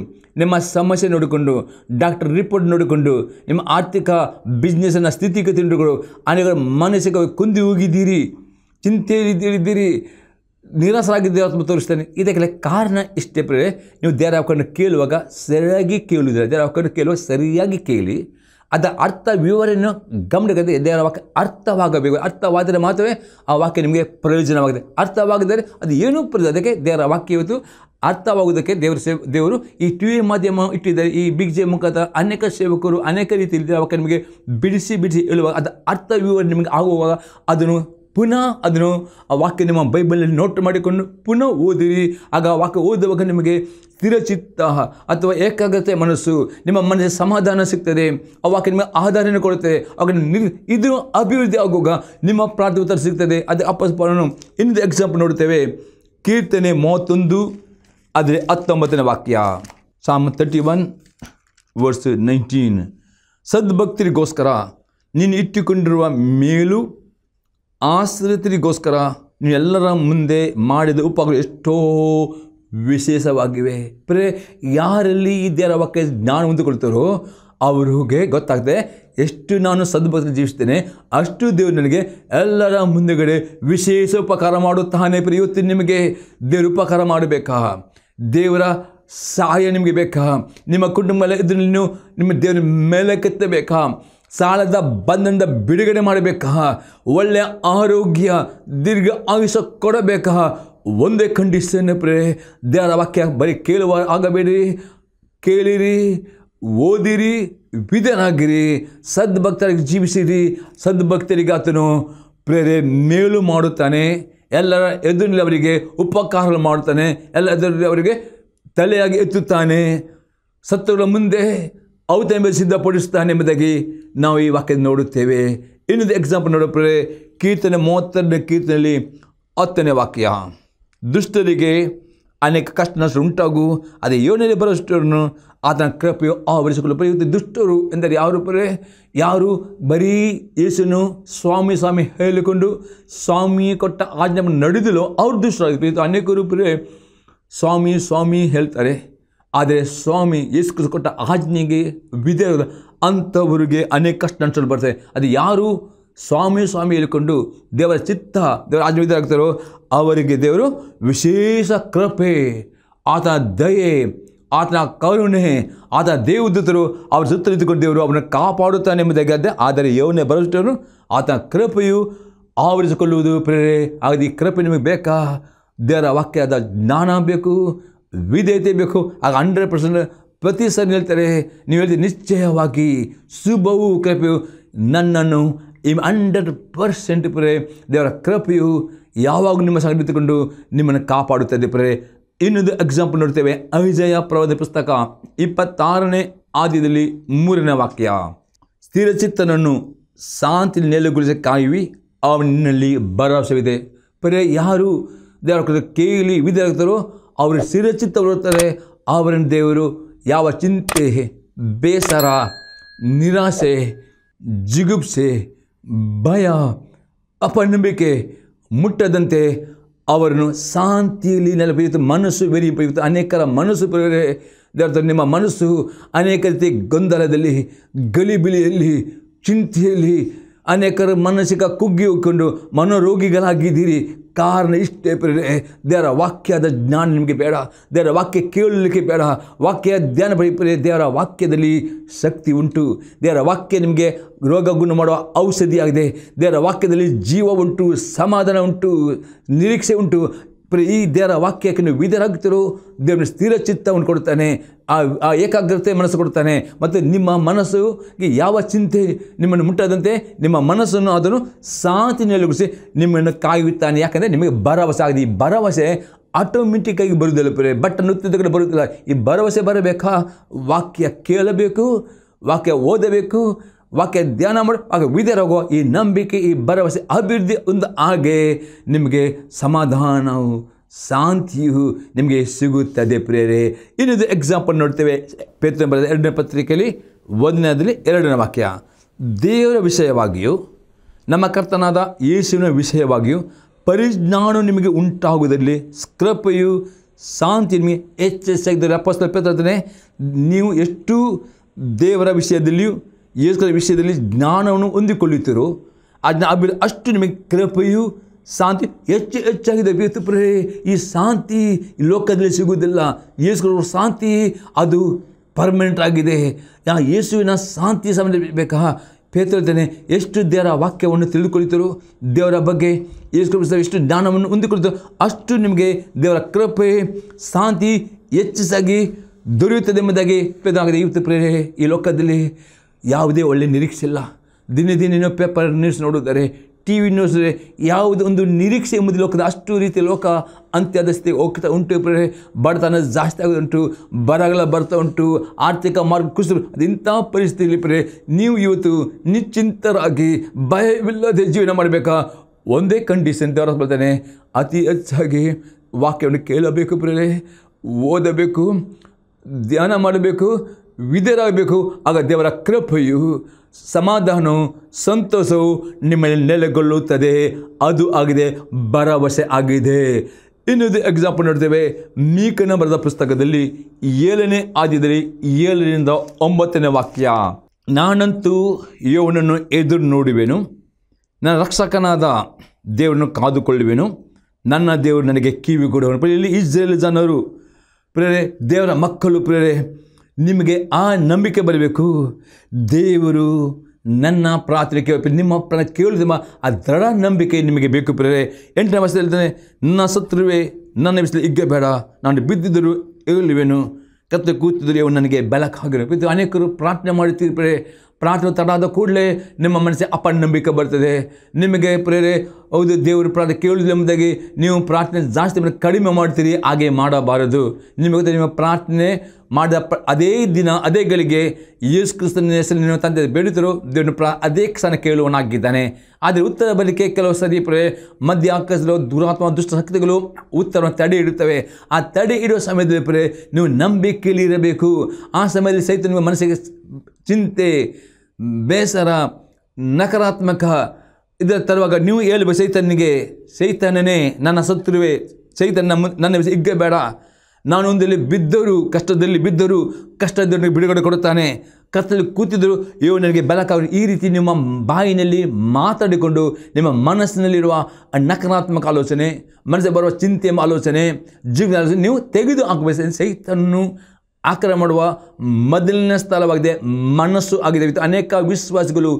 ನಿಮ್ಮ ಸಮಸ್ಯೆ ನೋಡಿಕೊಂಡು ಡಾಕ್ಟರ್ ರಿಪೋರ್ಟ್ ನೋಡಿಕೊಂಡು ನಿಮ್ಮ ಆರ್ಥಿಕ ಬಿಸ್ನೆಸ್ಸನ್ನು ಸ್ಥಿತಿಗೆ ತಿಂಡುಗಳು ಅನೇಕ ಮಾನಸಿಕ ಕುಂದಿ ಹೋಗಿದ್ದೀರಿ ಚಿಂತೆಯಲ್ಲಿದ್ದೀರಿ ನಿರಾಸರಾಗಿ ದೇವರಾತ್ಮ ತೋರಿಸ್ತಾನೆ ಇದಕ್ಕೆಲ್ಲ ಕಾರಣ ಇಷ್ಟೇ ಪ್ರೇ ನೀವು ದೇವರ ಹಾಕೊಂಡು ಕೇಳುವಾಗ ಸರಿಯಾಗಿ ಕೇಳುವುದಿಲ್ಲ ದೇವರ ಹಾಕೊಂಡು ಕೇಳುವಾಗ ಸರಿಯಾಗಿ ಕೇಳಿ ಅದರ ಅರ್ಥ ವಿವರಣೆಯನ್ನು ಗಮನಗದೆ ದೇವರ ವಾಕ್ಯ ಅರ್ಥವಾಗಬೇಕು ಅರ್ಥವಾದರೆ ಮಾತ್ರವೇ ಆ ವಾಕ್ಯ ನಿಮಗೆ ಪ್ರಯೋಜನವಾಗಿದೆ ಅರ್ಥವಾಗದರೆ ಅದು ಏನೂ ಪ್ರಯೋಜನ ಅದಕ್ಕೆ ದೇವರ ವಾಕ್ಯ ಇವತ್ತು ಅರ್ಥವಾಗುವುದಕ್ಕೆ ದೇವರ ಸೇವ ದೇವರು ಈ ಟಿ ವಿ ಮಾಧ್ಯಮ ಇಟ್ಟಿದ್ದಾರೆ ಈ ಬಿಗ್ ಜೆ ಮುಖಾಂತರ ಅನೇಕ ಸೇವಕರು ಅನೇಕ ರೀತಿಯಲ್ಲಿ ಅವಾಗ ನಿಮಗೆ ಬಿಡಿಸಿ ಬಿಡಿಸಿ ಹೇಳುವಾಗ ಅದು ಅರ್ಥ ವಿವರಣೆ ನಿಮಗೆ ಆಗುವಾಗ ಅದನ್ನು ಪುನಃ ಅದನ್ನು ಆ ವಾಕ್ಯ ನಿಮ್ಮ ಬೈಬಲಲ್ಲಿ ನೋಟ್ ಮಾಡಿಕೊಂಡು ಪುನಃ ಓದಿರಿ ಆಗ ವಾಕ್ಯ ಓದುವಾಗ ನಿಮಗೆ ಸ್ಥಿರಚಿತ್ತ ಅಥವಾ ಏಕಾಗ್ರತೆ ಮನಸ್ಸು ನಿಮ್ಮ ಮನಸ್ಸಿಗೆ ಸಮಾಧಾನ ಸಿಗ್ತದೆ ಆ ವಾಕ್ಯ ನಿಮಗೆ ಆಧಾರನ ಕೊಡುತ್ತದೆ ಆಗ ನಿ ಇದು ಅಭಿವೃದ್ಧಿ ಆಗುವಾಗ ನಿಮ್ಮ ಪ್ರಾರ್ಥನೆ ಉತ್ತರ ಸಿಗ್ತದೆ ಅದೇ ಅಪ್ಪಸ್ಪರನು ಇನ್ನೊಂದು ಎಕ್ಸಾಂಪಲ್ ನೋಡುತ್ತೇವೆ ಕೀರ್ತನೆ ಮೂವತ್ತೊಂದು ಆದರೆ ಹತ್ತೊಂಬತ್ತನೇ ವಾಕ್ಯ psalm thirty one verse nineteen ಸದ್ಭಕ್ತರಿಗೋಸ್ಕರ ನೀನು ಇಟ್ಟುಕೊಂಡಿರುವ ಮೇಲು ಆಶ್ರಿತರಿಗೋಸ್ಕರ ನೀವೆಲ್ಲರ ಮುಂದೆ ಮಾಡಿದ ಉಪಗಳು ಎಷ್ಟೋ ವಿಶೇಷವಾಗಿವೆ ಪ್ರೇ ಯಾರಲ್ಲಿ ಈ ದೇವರ ವಾಕ್ಯ ಜ್ಞಾನ ಹೊಂದಿಕೊಳ್ತಾರೋ ಅವ್ರಿಗೆ ಗೊತ್ತಾಗ್ತದೆ ಎಷ್ಟು ನಾನು ಸದ್ಭಕ್ತಿ ಜೀವಿಸ್ತೇನೆ ಅಷ್ಟು ದೇವರು ನನಗೆ ಎಲ್ಲರ ಮುಂದೆಗಡೆ ವಿಶೇಷ ಉಪಕಾರ ಮಾಡುತ್ತಾನೆ ಪ್ರಿಯುತ್ತಿ ನಿಮಗೆ ದೇವರು ಉಪಕಾರ ಮಾಡಬೇಕಾ ದೇವರ ಸಹಾಯ ನಿಮಗೆ ಬೇಕಾ ನಿಮ್ಮ ಕುಟುಂಬ ಇದನ್ನು ನಿಮ್ಮ ದೇವರ ಮೇಲೆ ಕೆತ್ತಬೇಕಾ ಸಾಲದ ಬಂಧನದ ಬಿಡುಗಡೆ ಮಾಡಬೇಕಾ ಒಳ್ಳೆಯ ಆರೋಗ್ಯ ದೀರ್ಘ ಆಯುಷ್ಯ ಕೊಡಬೇಕ ಒಂದೇ ಕಂಡೀಷನ್ ಪ್ರೇ ದೇವರ ವಾಕ್ಯ ಬರೀ ಕೇಳುವ ಆಗಬೇಡಿ ಕೇಳಿರಿ ಓದಿರಿ ವಿಧನಾಗಿರಿ ಸದ್ಭಕ್ತರಿಗೆ ಜೀವಿಸಿರಿ ಸದ್ಭಕ್ತರಿಗೆ ಆತನು ಪ್ರೇರೆ ಮೇಲು ಮಾಡುತ್ತಾನೆ ಎಲ್ಲರ ಎದುರಿನಲ್ಲಿ ಅವರಿಗೆ ಉಪಕಾರಗಳು ಮಾಡುತ್ತಾನೆ ಎಲ್ಲ ಎದುರಲ್ಲಿ ಅವರಿಗೆ ತಲೆಯಾಗಿ ಎತ್ತುತ್ತಾನೆ ಸತ್ತುಗಳ ಮುಂದೆ ಸಿದ್ಧಪಡಿಸುತ್ತಾನೆ ಎಂಬುದಾಗಿ ನಾವು ಈ ವಾಕ್ಯದ ನೋಡುತ್ತೇವೆ ಇನ್ನೊಂದು ಎಕ್ಸಾಂಪಲ್ ನೋಡಪ್ರೆ ಕೀರ್ತನೆ ಮೂವತ್ತೆರಡನೇ ಕೀರ್ತನೆಯಲ್ಲಿ ಹತ್ತನೇ ವಾಕ್ಯ ದುಷ್ಟರಿಗೆ ಅನೇಕ ಕಷ್ಟ ನಷ್ಟ ಉಂಟಾಗು ಅದೇ ಯೋನಲ್ಲಿ ಬರುವಷ್ಟರನ್ನು ಆತನ ಕೃಪೆಯು ಆವರಿಸಿಕೊಳ್ಳಲು ಪಡೆಯುತ್ತೆ ದುಷ್ಟರು ಎಂದರೆ ಯಾರು ಪರೇ ಯಾರು ಬರೀ ಯೇಸನು ಸ್ವಾಮಿ ಸ್ವಾಮಿ ಹೇಳಿಕೊಂಡು ಸ್ವಾಮಿ ಕೊಟ್ಟ ಆಜ್ಞೆ ನಡೆದಿಲ್ಲೋ ಅವ್ರು ದುಷ್ಟರಾಗಿ ಅನೇಕರು ಪರೇ ಸ್ವಾಮಿ ಸ್ವಾಮಿ ಹೇಳ್ತಾರೆ ಆದರೆ ಸ್ವಾಮಿ ಯೇಸು ಕೊಟ್ಟ ಆಜ್ಞೆಗೆ ವಿಧೇಯರಾದ ಅಂಥವರಿಗೆ ಅನೇಕ ಕಷ್ಟ ಅನಿಸಲು ಬರ್ತದೆ ಅದು ಯಾರು ಸ್ವಾಮಿ ಸ್ವಾಮಿ ಹೇಳಿಕೊಂಡು ದೇವರ ಚಿತ್ತ ದೇವರ ಆಜ್ಞೆ ಆಗ್ತಾರೋ ಅವರಿಗೆ ದೇವರು ವಿಶೇಷ ಕೃಪೆ ಆತನ ದಯೆ ಆತನ ಕರುಣೆ ಆತನ ದೇವದೂತರು ಸುತ್ತ ಸುತ್ತಲಿದ್ದುಕೊಂಡು ದೇವರು ಅವನ ಕಾಪಾಡುತ್ತಾನೆ ಎಂಬುದಾಗಿದೆ ಆದರೆ ಯೋನೇ ಬರೋಷ್ಟರು ಆತನ ಕೃಪೆಯು ಆವರಿಸಿಕೊಳ್ಳುವುದು ಪ್ರೇರೆ ಹಾಗಾದ ಈ ಕೃಪೆ ನಿಮಗೆ ಬೇಕಾ ದೇವರ ವಾಕ್ಯದ ಜ್ಞಾನ ಬೇಕು ವಿಧೇಯತೆ ಬೇಕು ಆಗ ಹಂಡ್ರೆಡ್ ಪರ್ಸೆಂಟ್ ಪ್ರತಿ ಸರಿ ಹೇಳ್ತಾರೆ ನೀವು ಹೇಳ್ತೀರಿ ನಿಶ್ಚಯವಾಗಿ ಶುಭವು ಕೃಪೆಯು ನನ್ನನ್ನು ಈ ಹಂಡ್ರೆಡ್ ಪರ್ಸೆಂಟ್ ಪ್ರೇ ದೇವರ ಕೃಪೆಯು ಯಾವಾಗ ನಿಮ್ಮ ಸಂಗಡ ನಿಮ್ಮನ್ನು ಕಾಪಾಡುತ್ತದೆ ಪ್ರೇ ಇನ್ನೊಂದು ಎಕ್ಸಾಂಪಲ್ ನೋಡ್ತೇವೆ ಅವಿಜಯ ಪ್ರವಾದ ಪುಸ್ತಕ ಇಪ್ಪತ್ತಾರನೇ ಆದ್ಯದಲ್ಲಿ ಮೂರನೇ ವಾಕ್ಯ ಸ್ಥಿರಚಿತ್ತನನ್ನು ಶಾಂತಿ ನೆಲೆಗೊಳಿಸ ಕಾಯುವಿ ಅವನಲ್ಲಿ ಭರವಸೆವಿದೆ ಪರೇ ಯಾರು ದೇವರ ಕೇಳಿ ಆಗ್ತಾರೋ ಅವರು ಸ್ಥಿರಚಿತ್ತವಿರುತ್ತಾರೆ ಅವರಿನ ದೇವರು ಯಾವ ಚಿಂತೆ ಬೇಸರ ನಿರಾಸೆ ಜಿಗುಪ್ಸೆ ಭಯ ಅಪನಂಬಿಕೆ ಮುಟ್ಟದಂತೆ ಅವರನ್ನು ಶಾಂತಿಯಲ್ಲಿ ನೆಲಪಯುತ್ತೆ ಮನಸ್ಸು ವೆರಿ ಅನೇಕರ ಮನಸ್ಸು ನಿಮ್ಮ ಮನಸ್ಸು ಅನೇಕ ರೀತಿ ಗೊಂದಲದಲ್ಲಿ ಗಲಿಬಿಲಿಯಲ್ಲಿ ಚಿಂತೆಯಲ್ಲಿ ಅನೇಕರ ಮಾನಸಿಕ ಕುಗ್ಗಿ ಹೋಗ್ಕೊಂಡು ಮನೋರೋಗಿಗಳಾಗಿದ್ದೀರಿ ಕಾರಣ ಇಷ್ಟೇ ಪ್ರೇರೆ ದೇವರ ವಾಕ್ಯದ ಜ್ಞಾನ ನಿಮಗೆ ಬೇಡ ದೇವರ ವಾಕ್ಯ ಕೇಳಲಿಕ್ಕೆ ಬೇಡ ವಾಕ್ಯ ಧ್ಯಾನ ಪ್ರೇ ದೇವರ ವಾಕ್ಯದಲ್ಲಿ ಶಕ್ತಿ ಉಂಟು ದೇವರ ವಾಕ್ಯ ನಿಮಗೆ ರೋಗ ಗುಣ ಮಾಡುವ ಔಷಧಿಯಾಗಿದೆ ದೇವರ ವಾಕ್ಯದಲ್ಲಿ ಜೀವ ಉಂಟು ಸಮಾಧಾನ ಉಂಟು ನಿರೀಕ್ಷೆ ಉಂಟು ಈ ದೇವರ ವಾಕ್ಯಕ್ಕೆ ನೀವು ವಿಧರಾಗ್ತಿರೋ ದೇವನ ಸ್ಥಿರ ಚಿತ್ತವನ್ನು ಕೊಡ್ತಾನೆ ಆ ಏಕಾಗ್ರತೆ ಮನಸ್ಸು ಕೊಡ್ತಾನೆ ಮತ್ತು ನಿಮ್ಮ ಮನಸ್ಸುಗೆ ಯಾವ ಚಿಂತೆ ನಿಮ್ಮನ್ನು ಮುಟ್ಟದಂತೆ ನಿಮ್ಮ ಮನಸ್ಸನ್ನು ಅದನ್ನು ಶಾಂತಿನೆಲೆಗಿಸಿ ನಿಮ್ಮನ್ನು ಕಾಯುತ್ತಾನೆ ಯಾಕಂದರೆ ನಿಮಗೆ ಭರವಸೆ ಆಗಿದೆ ಈ ಭರವಸೆ ಆಟೋಮೆಟಿಕ್ಕಾಗಿ ಬರುವುದಿಲ್ಲ ಬಟ್ ನೃತ್ಯದ ಕಡೆ ಬರುತ್ತಿಲ್ಲ ಈ ಭರವಸೆ ಬರಬೇಕಾ ವಾಕ್ಯ ಕೇಳಬೇಕು ವಾಕ್ಯ ಓದಬೇಕು ವಾಕ್ಯ ಧ್ಯಾನ ಮಾಡಿ ಆಗ ರೋಗ ಈ ನಂಬಿಕೆ ಈ ಭರವಸೆ ಅಭಿವೃದ್ಧಿ ಒಂದು ಹಾಗೆ ನಿಮಗೆ ಸಮಾಧಾನವು ಶಾಂತಿಯು ನಿಮಗೆ ಸಿಗುತ್ತದೆ ಪ್ರೇರೆ ಇನ್ನೊಂದು ಎಕ್ಸಾಂಪಲ್ ನೋಡ್ತೇವೆ ಪೇತ್ರ ಎರಡನೇ ಪತ್ರಿಕೆಯಲ್ಲಿ ಒಂದನೇದಲ್ಲಿ ಎರಡನೇ ವಾಕ್ಯ ದೇವರ ವಿಷಯವಾಗಿಯೂ ನಮ್ಮ ಕರ್ತನಾದ ಯೇಸುವಿನ ವಿಷಯವಾಗಿಯೂ ಪರಿಜ್ಞಾನ ನಿಮಗೆ ಉಂಟಾಗುವುದರಲ್ಲಿ ಸ್ಕೃಪೆಯು ಶಾಂತಿ ನಿಮಗೆ ಹೆಚ್ಚೆಚ್ಚಾಗಿದ್ದರೆ ಅಪ್ಪಸ್ತಲ ಪೇತ್ರ ನೀವು ಎಷ್ಟು ದೇವರ ವಿಷಯದಲ್ಲಿಯೂ ಯೇಸುಗಳ ವಿಷಯದಲ್ಲಿ ಜ್ಞಾನವನ್ನು ಹೊಂದಿಕೊಳ್ಳುತ್ತಿರು ಅದನ್ನ ಅಭಿ ಅಷ್ಟು ನಿಮಗೆ ಕೃಪೆಯು ಶಾಂತಿ ಹೆಚ್ಚು ಹೆಚ್ಚಾಗಿದೆ ದಯವಿಟ್ಟು ಈ ಶಾಂತಿ ಈ ಲೋಕದಲ್ಲಿ ಸಿಗುವುದಿಲ್ಲ ಯೇಸುಗಳ ಶಾಂತಿ ಅದು ಪರ್ಮನೆಂಟ್ ಆಗಿದೆ ಯಾ ಯೇಸುವಿನ ಶಾಂತಿ ಬೇಕಾ ಪೇತ್ರತೇನೆ ಎಷ್ಟು ದೇವರ ವಾಕ್ಯವನ್ನು ತಿಳಿದುಕೊಳ್ಳುತ್ತರು ದೇವರ ಬಗ್ಗೆ ಯೇಸು ಎಷ್ಟು ಜ್ಞಾನವನ್ನು ಹೊಂದಿಕೊಳ್ಳುತ್ತೋ ಅಷ್ಟು ನಿಮಗೆ ದೇವರ ಕೃಪೆ ಶಾಂತಿ ಹೆಚ್ಚಿಸಾಗಿ ದೊರೆಯುತ್ತದೆ ಎಂಬುದಾಗಿ ಪೇದಾಗಿದೆ ಪ್ರೇರೆ ಈ ಲೋಕದಲ್ಲಿ ಯಾವುದೇ ಒಳ್ಳೆ ನಿರೀಕ್ಷೆ ಇಲ್ಲ ದಿನ ದಿನೇನೋ ಪೇಪರ್ ನ್ಯೂಸ್ ನೋಡಿದರೆ ಟಿ ವಿ ನ್ಯೂಸ್ ಒಂದು ನಿರೀಕ್ಷೆ ಎಂಬುದು ಲೋಕದ ಅಷ್ಟು ರೀತಿಯ ಲೋಕ ಅಂತ್ಯದ ಸ್ಥಿತಿ ಹೋಗ್ತಾ ಉಂಟು ಬಡತನ ಜಾಸ್ತಿ ಆಗೋದು ಉಂಟು ಬರಗಾಲ ಬರ್ತಾ ಉಂಟು ಆರ್ಥಿಕ ಮಾರ್ಗ ಅದು ಇಂಥ ಪರಿಸ್ಥಿತಿಯಲ್ಲಿ ಪ್ರೇ ನೀವು ಇವತ್ತು ನಿಶ್ಚಿಂತರಾಗಿ ಭಯವಿಲ್ಲದೆ ಜೀವನ ಮಾಡಬೇಕಾ ಒಂದೇ ಕಂಡೀಷನ್ ದೇವರ ಬರ್ತಾನೆ ಅತಿ ಹೆಚ್ಚಾಗಿ ವಾಕ್ಯವನ್ನು ಕೇಳಬೇಕು ಪ್ರೇರೆ ಓದಬೇಕು ಧ್ಯಾನ ಮಾಡಬೇಕು ವಿಧರಾಗಬೇಕು ಆಗ ದೇವರ ಕೃಪೆಯು ಸಮಾಧಾನವು ಸಂತೋಷವು ನಿಮ್ಮಲ್ಲಿ ನೆಲೆಗೊಳ್ಳುತ್ತದೆ ಅದು ಆಗಿದೆ ಭರವಸೆ ಆಗಿದೆ ಇನ್ನೊಂದು ಎಕ್ಸಾಂಪಲ್ ನೋಡ್ತೇವೆ ಮೀಕನ ಬರೆದ ಪುಸ್ತಕದಲ್ಲಿ ಏಳನೇ ಆದ್ಯದಲ್ಲಿ ಏಳರಿಂದ ಒಂಬತ್ತನೇ ವಾಕ್ಯ ನಾನಂತೂ ಯೋವನನ್ನು ಎದುರು ನೋಡುವೆನು ನನ್ನ ರಕ್ಷಕನಾದ ದೇವರನ್ನು ಕಾದುಕೊಳ್ಳುವೆನು ನನ್ನ ದೇವರು ನನಗೆ ಕಿವಿ ಕೊಡುವನು ಇಲ್ಲಿ ಇಸ್ರೇಲ್ ಜನರು ಪ್ರೇರೆ ದೇವರ ಮಕ್ಕಳು ಪ್ರೇರೆ ನಿಮಗೆ ಆ ನಂಬಿಕೆ ಬರಬೇಕು ದೇವರು ನನ್ನ ಪ್ರಾರ್ಥನೆ ಕೇಳಿ ನಿಮ್ಮ ಪ್ರಾರ್ಥನೆ ಕೇಳಿದ ಆ ದೃಢ ನಂಬಿಕೆ ನಿಮಗೆ ಬೇಕು ಪ್ರೇರೆ ಎಂಟನೇ ವರ್ಷದಲ್ಲಿ ಹೇಳ್ತಾನೆ ನನ್ನ ಸತ್ರುವೆ ನನ್ನ ಬಿಸಿಲು ಇಗ್ಗೆ ಬೇಡ ನಾನು ಬಿದ್ದಿದ್ದರು ಏಳುವೆನು ಕತ್ತೆ ಕೂತಿದ್ದರೆ ನನಗೆ ನನಗೆ ಬೆಲಕಾಗಿರಬೇಕು ಅನೇಕರು ಪ್ರಾರ್ಥನೆ ಮಾಡುತ್ತೀರಿ ಪ್ರೇರೆ ಪ್ರಾರ್ಥನೆ ತಡಾದ ಕೂಡಲೇ ನಿಮ್ಮ ಮನಸ್ಸಿಗೆ ಅಪನಂಬಿಕೆ ಬರ್ತದೆ ನಿಮಗೆ ಪ್ರೇರೆ ಹೌದು ದೇವರು ಪ್ರಾರ್ಥನೆ ಎಂಬುದಾಗಿ ನೀವು ಪ್ರಾರ್ಥನೆ ಜಾಸ್ತಿ ಕಡಿಮೆ ಮಾಡ್ತೀರಿ ಹಾಗೆ ಮಾಡಬಾರದು ನಿಮಗೆ ನಿಮ್ಮ ಪ್ರಾರ್ಥನೆ ಮಾಡಿದ ಪ್ರ ಅದೇ ದಿನ ಅದೇ ಗಳಿಗೆ ಯೇಸು ಕ್ರಿಸ್ತನ ನಿಮ್ಮ ತಂದೆ ಬೇಡಿದರು ದೇವರನ್ನು ಪ್ರಾ ಅದೇ ಕ್ಷಣ ಕೇಳುವನಾಗಿದ್ದಾನೆ ಆದರೆ ಉತ್ತರ ಬಲಿಕೆ ಕೆಲವು ಸರಿ ಪ್ರೇ ಮಧ್ಯ ಆಕಾಶದ ದುರಾತ್ಮ ದುಷ್ಟ ಶಕ್ತಿಗಳು ಉತ್ತರವನ್ನು ತಡೆ ಇಡುತ್ತವೆ ಆ ತಡೆ ಇಡುವ ಸಮಯದಲ್ಲಿ ಪ್ರೇ ನೀವು ನಂಬಿಕೆಯಲ್ಲಿ ಇರಬೇಕು ಆ ಸಮಯದಲ್ಲಿ ಸಹಿತ ನಿಮ್ಮ ಮನಸ್ಸಿಗೆ ಚಿಂತೆ ಬೇಸರ ನಕಾರಾತ್ಮಕ ಇದರ ತರುವಾಗ ನೀವು ಹೇಳುವ ಸೈತನಿಗೆ ಸೈತನನೇ ನನ್ನ ಸತ್ರುವೆ ಸೈತನ್ನ ನನ್ನ ಬೇಡ ನಾನೊಂದಲ್ಲಿ ಬಿದ್ದರು ಕಷ್ಟದಲ್ಲಿ ಬಿದ್ದರು ಕಷ್ಟದಲ್ಲಿ ಬಿಡುಗಡೆ ಕೊಡುತ್ತಾನೆ ಕತ್ತಲ್ಲಿ ಕೂತಿದ್ದರು ಇವು ನನಗೆ ಬೆಲಕಾಗಲು ಈ ರೀತಿ ನಿಮ್ಮ ಬಾಯಿನಲ್ಲಿ ಮಾತಾಡಿಕೊಂಡು ನಿಮ್ಮ ಮನಸ್ಸಿನಲ್ಲಿರುವ ನಕಾರಾತ್ಮಕ ಆಲೋಚನೆ ಮನಸ್ಸಿಗೆ ಬರುವ ಚಿಂತೆ ಆಲೋಚನೆ ಜೀವನ ಆಲೋಚನೆ ನೀವು ತೆಗೆದು ಹಾಕಬೇಕು ಸೈತನ್ನು ಆಕಾರ ಮಾಡುವ ಮೊದಲನೇ ಸ್ಥಳವಾಗಿದೆ ಮನಸ್ಸು ಆಗಿದೆ ಅನೇಕ ವಿಶ್ವಾಸಿಗಳು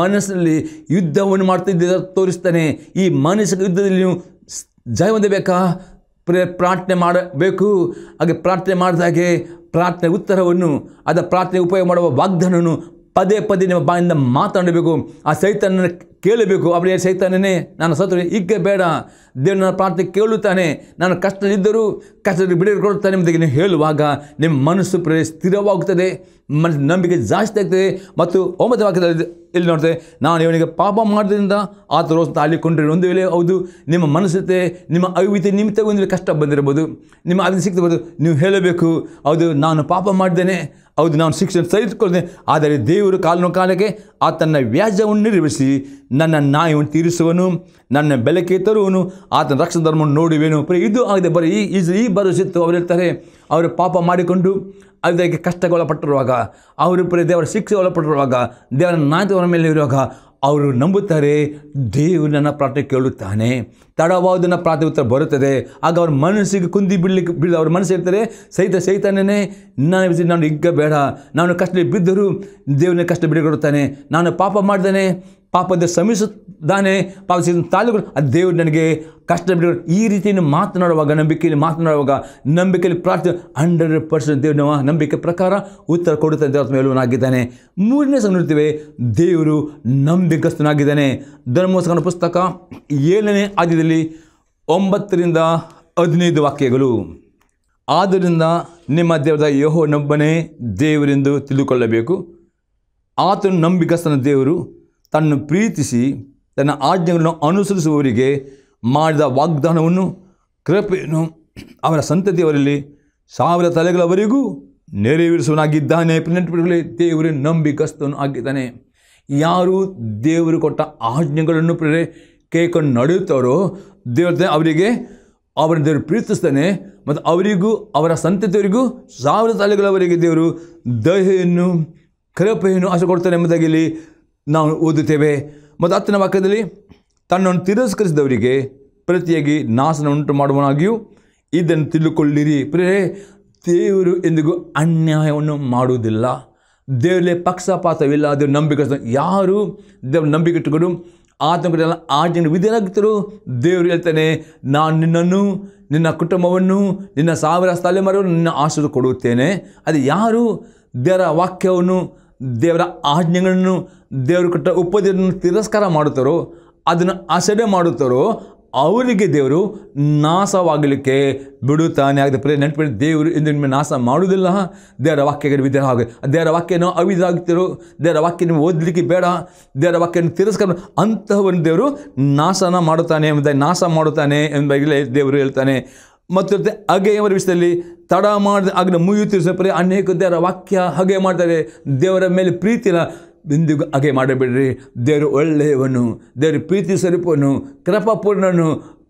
ಮನಸ್ಸಿನಲ್ಲಿ ಯುದ್ಧವನ್ನು ಮಾಡ್ತಿದ್ದ ತೋರಿಸ್ತಾನೆ ಈ ಮಾನಸಿಕ ಯುದ್ಧದಲ್ಲಿ ನೀವು ಜಯ ಹೊಂದಬೇಕಾ ಪ್ರೇ ಪ್ರಾರ್ಥನೆ ಮಾಡಬೇಕು ಹಾಗೆ ಪ್ರಾರ್ಥನೆ ಮಾಡಿದಾಗೆ ಪ್ರಾರ್ಥನೆ ಉತ್ತರವನ್ನು ಅದರ ಪ್ರಾರ್ಥನೆ ಉಪಯೋಗ ಮಾಡುವ ವಾಗ್ದಾನವನ್ನು ಪದೇ ಪದೇ ನಿಮ್ಮ ಬಾಯಿಂದ ಮಾತಾಡಬೇಕು ಆ ಸೈತನ ಕೇಳಬೇಕು ಅವಳಿಗೆ ಸೈತಾನೇ ನಾನು ಸತ್ತು ಈಗ ಬೇಡ ದೇವ್ರ ಪ್ರಾರ್ಥನೆ ಕೇಳುತ್ತಾನೆ ನಾನು ಕಷ್ಟದಲ್ಲಿದ್ದರೂ ಕಷ್ಟದಲ್ಲಿ ಬಿಡಿ ಹಿಡ್ಕೊಳ್ಳುತ್ತಾ ನೀವು ಹೇಳುವಾಗ ನಿಮ್ಮ ಮನಸ್ಸು ಪ್ರೇ ಸ್ಥಿರವಾಗುತ್ತದೆ ಮನಸ್ಸು ನಂಬಿಕೆ ಜಾಸ್ತಿ ಆಗ್ತದೆ ಮತ್ತು ಒಂಬತ್ತು ವಾಕ್ಯದಲ್ಲಿ ಇಲ್ಲಿ ನೋಡ್ತೇವೆ ನಾನು ಇವನಿಗೆ ಪಾಪ ಮಾಡೋದ್ರಿಂದ ಆತರು ತಾಳಿಕೊಂಡ್ರೆ ಒಂದು ವೇಳೆ ಹೌದು ನಿಮ್ಮ ಮನಸ್ಸತೆ ನಿಮ್ಮ ಅವಿತೆ ನಿಮಿತ್ತ ಒಂದು ಕಷ್ಟ ಬಂದಿರ್ಬೋದು ನಿಮ್ಮ ಅದನ್ನು ಸಿಗ್ತಿರ್ಬೋದು ನೀವು ಹೇಳಬೇಕು ಹೌದು ನಾನು ಪಾಪ ಮಾಡಿದ್ದೇನೆ ಹೌದು ನಾನು ಶಿಕ್ಷಣ ಸಹಿಸಿಕೊಳ್ತೇನೆ ಆದರೆ ದೇವರು ಕಾಲನ ಕಾಲಕ್ಕೆ ಆತನ ವ್ಯಾಜ್ಯವನ್ನು ನಿರ್ವಹಿಸಿ ನನ್ನ ನಾಯಿಯನ್ನು ತೀರಿಸುವನು ನನ್ನ ಬೆಲೆಗೆ ತರುವನು ಆತನ ಧರ್ಮವನ್ನು ನೋಡುವೆನು ಪ್ರ ಇದು ಆಗಿದೆ ಬರೀ ಈ ಈ ಬರೆಸಿತ್ತು ಅವರು ಇರ್ತಾರೆ ಅವರು ಪಾಪ ಮಾಡಿಕೊಂಡು ಅದಕ್ಕೆ ಕಷ್ಟಕ್ಕೆ ಒಳಪಟ್ಟಿರುವಾಗ ಅವರು ಪರಿ ದೇವರ ಶಿಕ್ಷೆ ಒಳಪಟ್ಟಿರುವಾಗ ದೇವರ ನಾಯಕವರ ಮೇಲೆ ಇರುವಾಗ ಅವರು ನಂಬುತ್ತಾರೆ ದೇವರು ನನ್ನ ಪ್ರಾರ್ಥನೆ ಕೇಳುತ್ತಾನೆ ತಡವಾದನ ಪ್ರಾರ್ಥನೆ ಉತ್ತರ ಬರುತ್ತದೆ ಆಗ ಅವ್ರ ಮನಸ್ಸಿಗೆ ಕುಂದಿ ಬಿಡಲಿಕ್ಕೆ ಬೀಳ ಅವ್ರ ಮನಸ್ಸು ಇರ್ತಾರೆ ಸಹಿತ ಸಹಿತನೇ ನಾನು ನಾನು ಈಗ ಬೇಡ ನಾನು ಕಷ್ಟ ಬಿದ್ದರೂ ದೇವನ ಕಷ್ಟ ಬಿಡಿಕೊಡುತ್ತಾನೆ ನಾನು ಪಾಪ ಮಾಡ್ದೇನೆ ಪಾಪದ ಶ್ರಮಿಸುತ್ತಾನೆ ಪಾಪ ತಾಲೂಕು ಅದು ದೇವರು ನನಗೆ ಕಷ್ಟ ಬಿಟ್ಟು ಈ ರೀತಿಯನ್ನು ಮಾತನಾಡುವಾಗ ನಂಬಿಕೆಯಲ್ಲಿ ಮಾತನಾಡುವಾಗ ನಂಬಿಕೆಯಲ್ಲಿ ಪ್ರಾರ್ಥನೆ ಹಂಡ್ರೆಡ್ ಪರ್ಸೆಂಟ್ ದೇವರು ನಂಬಿಕೆ ಪ್ರಕಾರ ಉತ್ತರ ಕೊಡುತ್ತೆ ಆತ್ಮ ಹೇಳುವನಾಗಿದ್ದಾನೆ ಮೂರನೇ ಸಂಘ ನೋಡ್ತೀವಿ ದೇವರು ನಂಬಿಕಸ್ಥನಾಗಿದ್ದಾನೆ ಧರ್ಮೋತ್ಸವನ ಪುಸ್ತಕ ಏಳನೇ ಆದ್ಯದಲ್ಲಿ ಒಂಬತ್ತರಿಂದ ಹದಿನೈದು ವಾಕ್ಯಗಳು ಆದ್ದರಿಂದ ನಿಮ್ಮ ದೇವರ ಯಹೋನೊಬ್ಬನೇ ದೇವರೆಂದು ತಿಳಿದುಕೊಳ್ಳಬೇಕು ಆತನು ನಂಬಿಕಸ್ಥನ ದೇವರು ತನ್ನ ಪ್ರೀತಿಸಿ ತನ್ನ ಆಜ್ಞೆಗಳನ್ನು ಅನುಸರಿಸುವವರಿಗೆ ಮಾಡಿದ ವಾಗ್ದಾನವನ್ನು ಕೃಪೆಯನ್ನು ಅವರ ಸಂತತಿಯವರಲ್ಲಿ ಸಾವಿರ ತಲೆಗಳವರೆಗೂ ನೆರವೇರಿಸುವನಾಗಿದ್ದಾನೆ ನೆನಪಿಟ್ಟುಕೊಳ್ಳಿ ದೇವರ ನಂಬಿಕಸ್ತನು ಆಗಿದ್ದಾನೆ ಯಾರು ದೇವರು ಕೊಟ್ಟ ಆಜ್ಞೆಗಳನ್ನು ಪ್ರೇ ಕೈಕೊಂಡು ನಡೆಯುತ್ತಾರೋ ದೇವರ ಅವರಿಗೆ ಅವರ ದೇವರು ಪ್ರೀತಿಸ್ತಾನೆ ಮತ್ತು ಅವರಿಗೂ ಅವರ ಸಂತತಿಯವರಿಗೂ ಸಾವಿರ ತಲೆಗಳವರೆಗೆ ದೇವರು ದಯೆಯನ್ನು ಕೃಪೆಯನ್ನು ಆಸೆ ಕೊಡ್ತಾನೆ ಎಂಬುದಾಗಿ ಇಲ್ಲಿ ನಾವು ಓದುತ್ತೇವೆ ಮತ್ತು ಹತ್ತನೇ ವಾಕ್ಯದಲ್ಲಿ ತನ್ನನ್ನು ತಿರಸ್ಕರಿಸಿದವರಿಗೆ ಪ್ರತಿಯಾಗಿ ನಾಶನ ಉಂಟು ಮಾಡುವನಾಗಿಯೂ ಇದನ್ನು ತಿಳಿದುಕೊಳ್ಳಿರಿ ಪ್ರೇ ದೇವರು ಎಂದಿಗೂ ಅನ್ಯಾಯವನ್ನು ಮಾಡುವುದಿಲ್ಲ ದೇವರಲ್ಲೇ ಪಕ್ಷಪಾತವಿಲ್ಲ ದೇವ್ರ ನಂಬಿಕೆ ಯಾರು ದೇವ್ರ ನಂಬಿಕೆ ಇಟ್ಟುಕೊಂಡು ಆ ಜನ ವಿಧಿಯಾಗುತ್ತರೋ ದೇವರು ಹೇಳ್ತಾನೆ ನಾನು ನಿನ್ನನ್ನು ನಿನ್ನ ಕುಟುಂಬವನ್ನು ನಿನ್ನ ಸಾವಿರ ತಲೆಮಾರವರು ನಿನ್ನ ಆಶೀರ್ವಾದ ಕೊಡುತ್ತೇನೆ ಅದು ಯಾರು ದೇವರ ವಾಕ್ಯವನ್ನು ದೇವರ ಆಜ್ಞೆಗಳನ್ನು ದೇವರು ಕೊಟ್ಟ ಉಪದೇಶವನ್ನು ತಿರಸ್ಕಾರ ಮಾಡುತ್ತಾರೋ ಅದನ್ನು ಅಸಡೆ ಮಾಡುತ್ತಾರೋ ಅವರಿಗೆ ದೇವರು ನಾಶವಾಗಲಿಕ್ಕೆ ಬಿಡುತ್ತಾನೆ ಆಗದೆ ಪ್ರೇ ನೆನಪಿಡಿ ದೇವರು ಇಂದು ನಿಮ್ಮ ನಾಶ ಮಾಡುವುದಿಲ್ಲ ದೇವರ ವಾಕ್ಯಗಳು ವಿಧಾನ ಹಾಗೆ ದೇವರ ವಾಕ್ಯನ ಅವಿದಾಗ್ತಿರೋ ದೇವರ ವಾಕ್ಯ ನಿಮ್ಮ ಓದಲಿಕ್ಕೆ ಬೇಡ ದೇವರ ವಾಕ್ಯನ ತಿರಸ್ಕಾರ ಅಂತಹವನ್ನು ದೇವರು ನಾಶನ ಮಾಡುತ್ತಾನೆ ಎಂಬುದಾಗಿ ನಾಶ ಮಾಡುತ್ತಾನೆ ಎಂಬ ದೇವರು ಹೇಳ್ತಾನೆ ಮತ್ತಿರುತ್ತೆ ಅಗೆಯವರ ವಿಷಯದಲ್ಲಿ ತಡ ಮಾಡಿದ ಆಗಲೇ ಮುಗಿಯುತ್ತಿರುವ ಅನೇಕ ದೇವರ ವಾಕ್ಯ ಹಾಗೆ ಮಾಡ್ತಾರೆ ದೇವರ ಮೇಲೆ ಪ್ರೀತಿನ ಇಂದಿಗೂ ಹಗೆ ಮಾಡಬೇಡ್ರಿ ದೇವರು ಒಳ್ಳೆಯವನು ದೇವರು ಪ್ರೀತಿ ಸ್ವರೂಪನು ಕೃಪಾಪೂರ್ಣನು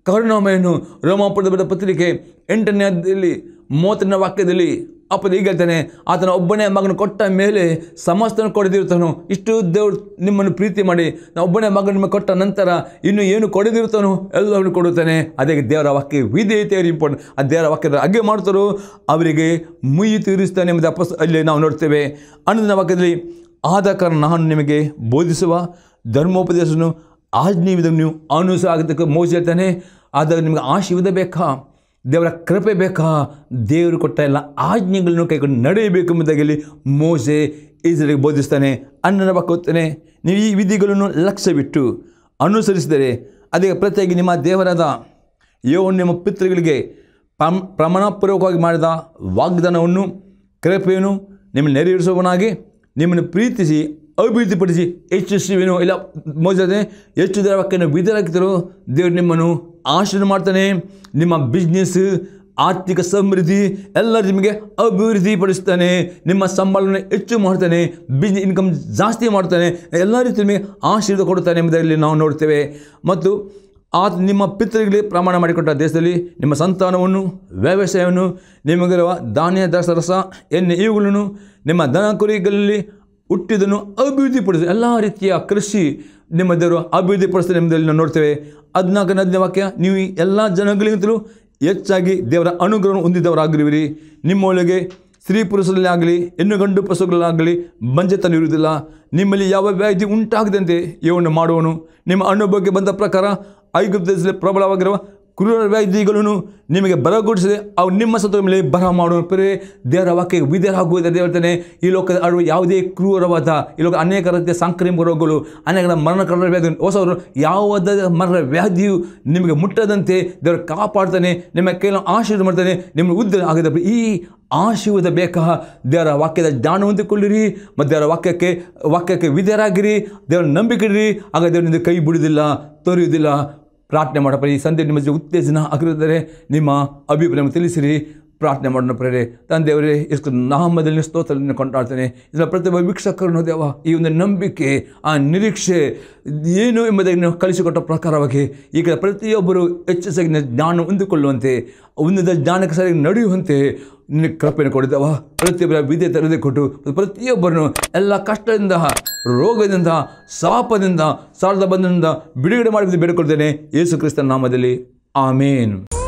ಕರುಣಾಮಯನು ರೋಮಾಪುರದ ಪತ್ರಿಕೆ ಎಂಟನೇ ಮೂವತ್ತನೇ ವಾಕ್ಯದಲ್ಲಿ ಅಪ್ಪದ ಈಗ ಹೇಳ್ತಾನೆ ಆತನ ಒಬ್ಬನೇ ಮಗನ ಕೊಟ್ಟ ಮೇಲೆ ಸಮಸ್ತನ ಕೊಡದಿರ್ತಾನೋ ಇಷ್ಟು ದೇವರು ನಿಮ್ಮನ್ನು ಪ್ರೀತಿ ಮಾಡಿ ನಾ ಒಬ್ಬನೇ ಮಗನ ನಿಮಗೆ ಕೊಟ್ಟ ನಂತರ ಇನ್ನು ಏನು ಕೊಡದಿರ್ತಾನೋ ಎಲ್ಲವನ್ನು ಕೊಡುತ್ತಾನೆ ಅದೇ ದೇವರ ವಾಕ್ಯ ವಿಧಿ ಐತೆ ಇಂಪಾರ್ಟೆಂಟ್ ಆ ದೇವರ ವಾಕ್ಯದ ಹಾಗೆ ಮಾಡ್ತಾರೋ ಅವರಿಗೆ ಮುಯಿ ತೀರಿಸ್ತಾನೆ ಎಂಬುದು ಅಪ್ಪಸ್ ಅಲ್ಲಿ ನಾವು ನೋಡ್ತೇವೆ ಅನ್ನದ ವಾಕ್ಯದಲ್ಲಿ ಆದ ಕಾರಣ ನಾನು ನಿಮಗೆ ಬೋಧಿಸುವ ಧರ್ಮೋಪದೇಶನು ಆಜ್ಞೆ ನೀವು ಅನುಸಾಗತಕ್ಕೆ ಮೋಸ ಹೇಳ್ತಾನೆ ಆದಾಗ ನಿಮಗೆ ಆಶೀರ್ವಾದ ಬೇಕಾ ದೇವರ ಕೃಪೆ ಬೇಕಾ ದೇವರು ಕೊಟ್ಟ ಎಲ್ಲ ಆಜ್ಞೆಗಳನ್ನು ಕೈಗೊಂಡು ನಡೆಯಬೇಕೆಂಬುದಾಗಿ ಇಲ್ಲಿ ಮೋಸೆ ಇದರಲ್ಲಿ ಬೋಧಿಸ್ತಾನೆ ಅನ್ನನ ಬಾಕೋತಾನೆ ನೀವು ಈ ವಿಧಿಗಳನ್ನು ಬಿಟ್ಟು ಅನುಸರಿಸಿದರೆ ಅದಕ್ಕೆ ಪ್ರತಿಯಾಗಿ ನಿಮ್ಮ ದೇವರಾದ ಯೋ ನಿಮ್ಮ ಪಿತೃಗಳಿಗೆ ಪ್ರಮ್ ಪ್ರಮಾಣಪೂರ್ವಕವಾಗಿ ಮಾಡಿದ ವಾಗ್ದಾನವನ್ನು ಕೃಪೆಯನ್ನು ನಿಮ್ಮನ್ನು ನೆರವೇರಿಸುವವನಾಗಿ ನಿಮ್ಮನ್ನು ಪ್ರೀತಿಸಿ ಅಭಿವೃದ್ಧಿಪಡಿಸಿ ಹೆಚ್ಚು ಶ್ರೀವೇನು ಇಲ್ಲ ಮೋಜದೆ ಹೆಚ್ಚು ದರ ವಾಕ್ಯನ ದೇವರು ನಿಮ್ಮನ್ನು ಆಶೀರ್ವಾದ ಮಾಡ್ತಾನೆ ನಿಮ್ಮ ಬಿಸ್ನೆಸ್ ಆರ್ಥಿಕ ಸಮೃದ್ಧಿ ಎಲ್ಲ ನಿಮಗೆ ಅಭಿವೃದ್ಧಿಪಡಿಸ್ತಾನೆ ನಿಮ್ಮ ಸಂಬಳವನ್ನು ಹೆಚ್ಚು ಮಾಡ್ತಾನೆ ಬಿಸ್ನೆಸ್ ಇನ್ಕಮ್ ಜಾಸ್ತಿ ಮಾಡ್ತಾನೆ ಎಲ್ಲ ರೀತಿ ನಿಮಗೆ ಆಶೀರ್ವಾದ ಕೊಡುತ್ತಾನೆ ಎಂಬುದರಲ್ಲಿ ನಾವು ನೋಡ್ತೇವೆ ಮತ್ತು ಆತ ನಿಮ್ಮ ಪಿತೃಗಳಿಗೆ ಪ್ರಮಾಣ ಮಾಡಿಕೊಟ್ಟ ದೇಶದಲ್ಲಿ ನಿಮ್ಮ ಸಂತಾನವನ್ನು ವ್ಯವಸಾಯವನ್ನು ನಿಮಗಿರುವ ಧಾನ್ಯ ದಸರಸ ಎಣ್ಣೆ ಇವುಗಳನ್ನು ನಿಮ್ಮ ದನ ಕುರಿಗಳಲ್ಲಿ ಹುಟ್ಟಿದನು ಅಭಿವೃದ್ಧಿಪಡಿಸಿ ಎಲ್ಲ ರೀತಿಯ ಕೃಷಿ ನಿಮ್ಮ ದೇವರು ಅಭಿವೃದ್ಧಿಪಡಿಸ್ತಾರೆ ನಿಮ್ಮದಲ್ಲಿ ನಾವು ನೋಡ್ತೇವೆ ಹದಿನಾಲ್ಕನೇ ಹದಿನೈದು ವಾಕ್ಯ ನೀವು ಎಲ್ಲ ಜನಗಳಿಗಿಂತಲೂ ಹೆಚ್ಚಾಗಿ ದೇವರ ಅನುಗ್ರಹವನ್ನು ಹೊಂದಿದವರಾಗಿರುವಿರಿ ನಿಮ್ಮೊಳಗೆ ಸ್ತ್ರೀ ಪುರುಷರಲ್ಲಿ ಆಗಲಿ ಹೆಣ್ಣು ಗಂಡು ಪುರುಷಗಳಾಗಲಿ ಬಂಜೆತನ ಇರುವುದಿಲ್ಲ ನಿಮ್ಮಲ್ಲಿ ಯಾವ ವ್ಯಾಧಿ ಉಂಟಾಗದಂತೆ ಇವನ್ನು ಮಾಡುವನು ನಿಮ್ಮ ಅನುಭವಕ್ಕೆ ಬಂದ ಪ್ರಕಾರ ಐಗುಪ್ತದಲ್ಲಿ ಪ್ರಬಲವಾಗಿರುವ ಕ್ರೂರ ವ್ಯಾಧಿಗಳನ್ನು ನಿಮಗೆ ಬರಗೊಡಿಸಿದೆ ಅವು ನಿಮ್ಮ ಸತ್ರ ಮೇಲೆ ಬರ ಮಾಡುವರೆ ದೇವರ ವಾಕ್ಯ ವಿಧೇಯರಾಗುವುದರ ಹೇಳ್ತಾನೆ ಈ ಲೋಕದ ಅಡುಗೆ ಯಾವುದೇ ಕ್ರೂರವಾದ ಈ ಲೋಕ ಅನೇಕ ರೀತಿಯ ಸಾಂಕ್ರಾಮಿಕ ರೋಗಗಳು ಅನೇಕ ಮರಣ ವ್ಯಾಧಿ ಹೊಸವರು ಯಾವುದೇ ಮರಣ ವ್ಯಾಧಿಯು ನಿಮಗೆ ಮುಟ್ಟದಂತೆ ದೇವರು ಕಾಪಾಡ್ತಾನೆ ನಿಮ್ಮ ಕೈಯನ್ನು ಆಶೀರ್ವಾದ ಮಾಡ್ತಾನೆ ನಿಮ್ಮ ಉದ್ದ ಆಗದ ಈ ಆಶೀರ್ವಾದ ಬೇಕಾ ದೇವರ ವಾಕ್ಯದ ಜ್ಞಾನ ಹೊಂದಿಕೊಳ್ಳಿರಿ ಮತ್ತು ದೇವರ ವಾಕ್ಯಕ್ಕೆ ವಾಕ್ಯಕ್ಕೆ ವಿಧರಾಗಿರಿ ದೇವರ ನಂಬಿಕೆ ಇಡ್ರಿ ಆಗ ದೇವರಿಂದ ಕೈ ಬಿಡುವುದಿಲ್ಲ ತೊರೆಯುವುದಿಲ್ಲ ಪ್ರಾರ್ಥನೆ ಮಾಡಪ್ಪ ಈ ಸಂಧೆ ನಿಮ್ಮ ಉತ್ತೇಜನ ಆಗಿರಿದರೆ ನಿಮ್ಮ ಅಭಿಪ್ರಾಯ ತಿಳಿಸಿರಿ ಪ್ರಾರ್ಥನೆ ಮಾಡೋಣ ಪ್ರೇರೆ ತಂದೆಯವರೇ ಇಷ್ಟು ನಾಮದಲ್ಲಿ ಸ್ತೋತ್ರವನ್ನು ಕೊಂಡಾಡ್ತೇನೆ ಇದರ ಪ್ರತಿಯೊಬ್ಬ ವೀಕ್ಷಕರನ್ನು ದೇವ ಈ ಒಂದು ನಂಬಿಕೆ ಆ ನಿರೀಕ್ಷೆ ಏನು ಎಂಬುದನ್ನು ಕಲಿಸಿಕೊಟ್ಟ ಪ್ರಕಾರವಾಗಿ ಈಗ ಪ್ರತಿಯೊಬ್ಬರು ಹೆಚ್ಚು ಜ್ಞಾನ ಹೊಂದಿಕೊಳ್ಳುವಂತೆ ಒಂದೊಂದು ಜ್ಞಾನಕ್ಕೆ ಸರಿಯಾಗಿ ನಡೆಯುವಂತೆ ನಿನ್ನ ಕೃಪೆಯನ್ನು ಕೊಡಿದವ ಪ್ರತಿಯೊಬ್ಬರ ವಿದ್ಯೆ ತರದೇ ಕೊಟ್ಟು ಪ್ರತಿಯೊಬ್ಬರನ್ನು ಎಲ್ಲ ಕಷ್ಟದಿಂದ ರೋಗದಿಂದ ಶಾಪದಿಂದ ಸಾಲದ ಬಂಧನದಿಂದ ಬಿಡುಗಡೆ ಮಾಡಿ ಬೇಡಿಕೊಳ್ತೇನೆ ಯೇಸು ಕ್ರಿಸ್ತನ ನಾಮದಲ್ಲಿ ಆಮೇನು